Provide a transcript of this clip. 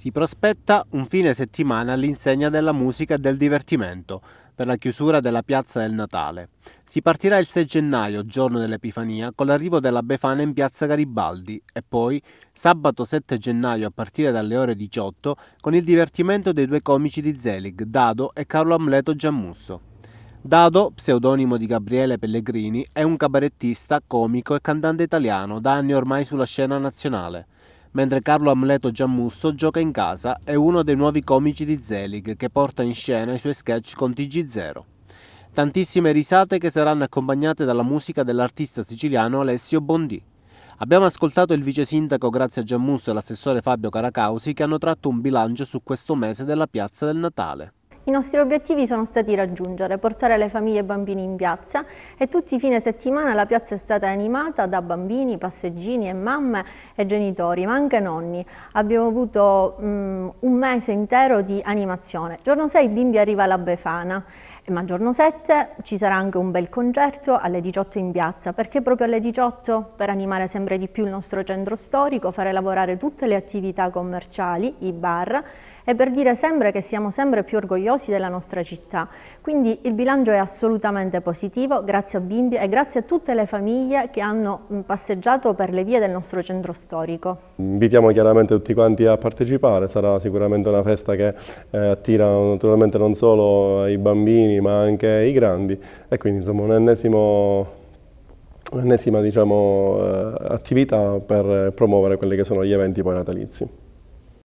Si prospetta un fine settimana all'insegna della musica e del divertimento per la chiusura della piazza del Natale. Si partirà il 6 gennaio, giorno dell'Epifania, con l'arrivo della Befana in piazza Garibaldi e poi sabato 7 gennaio a partire dalle ore 18 con il divertimento dei due comici di Zelig, Dado e Carlo Amleto Giammusso. Dado, pseudonimo di Gabriele Pellegrini, è un cabarettista, comico e cantante italiano da anni ormai sulla scena nazionale mentre Carlo Amleto Giammusso gioca in casa è uno dei nuovi comici di Zelig che porta in scena i suoi sketch con TG0. Tantissime risate che saranno accompagnate dalla musica dell'artista siciliano Alessio Bondi. Abbiamo ascoltato il vice sindaco Grazia Giammusso e l'assessore Fabio Caracausi che hanno tratto un bilancio su questo mese della piazza del Natale. I nostri obiettivi sono stati raggiungere, portare le famiglie e i bambini in piazza e tutti i fine settimana la piazza è stata animata da bambini, passeggini e mamme e genitori, ma anche nonni. Abbiamo avuto um, un mese intero di animazione. Giorno 6 bimbi arriva la Befana, eh, ma giorno 7 ci sarà anche un bel concerto alle 18 in piazza, perché proprio alle 18 per animare sempre di più il nostro centro storico, fare lavorare tutte le attività commerciali, i bar e per dire sempre che siamo sempre più orgogliosi virtuosi della nostra città. Quindi il bilancio è assolutamente positivo grazie a Bimbi e grazie a tutte le famiglie che hanno mm, passeggiato per le vie del nostro centro storico. Invitiamo chiaramente tutti quanti a partecipare, sarà sicuramente una festa che eh, attira naturalmente non solo i bambini ma anche i grandi e quindi insomma un ennesimo un'ennesima diciamo, eh, attività per promuovere quelli che sono gli eventi poi natalizi.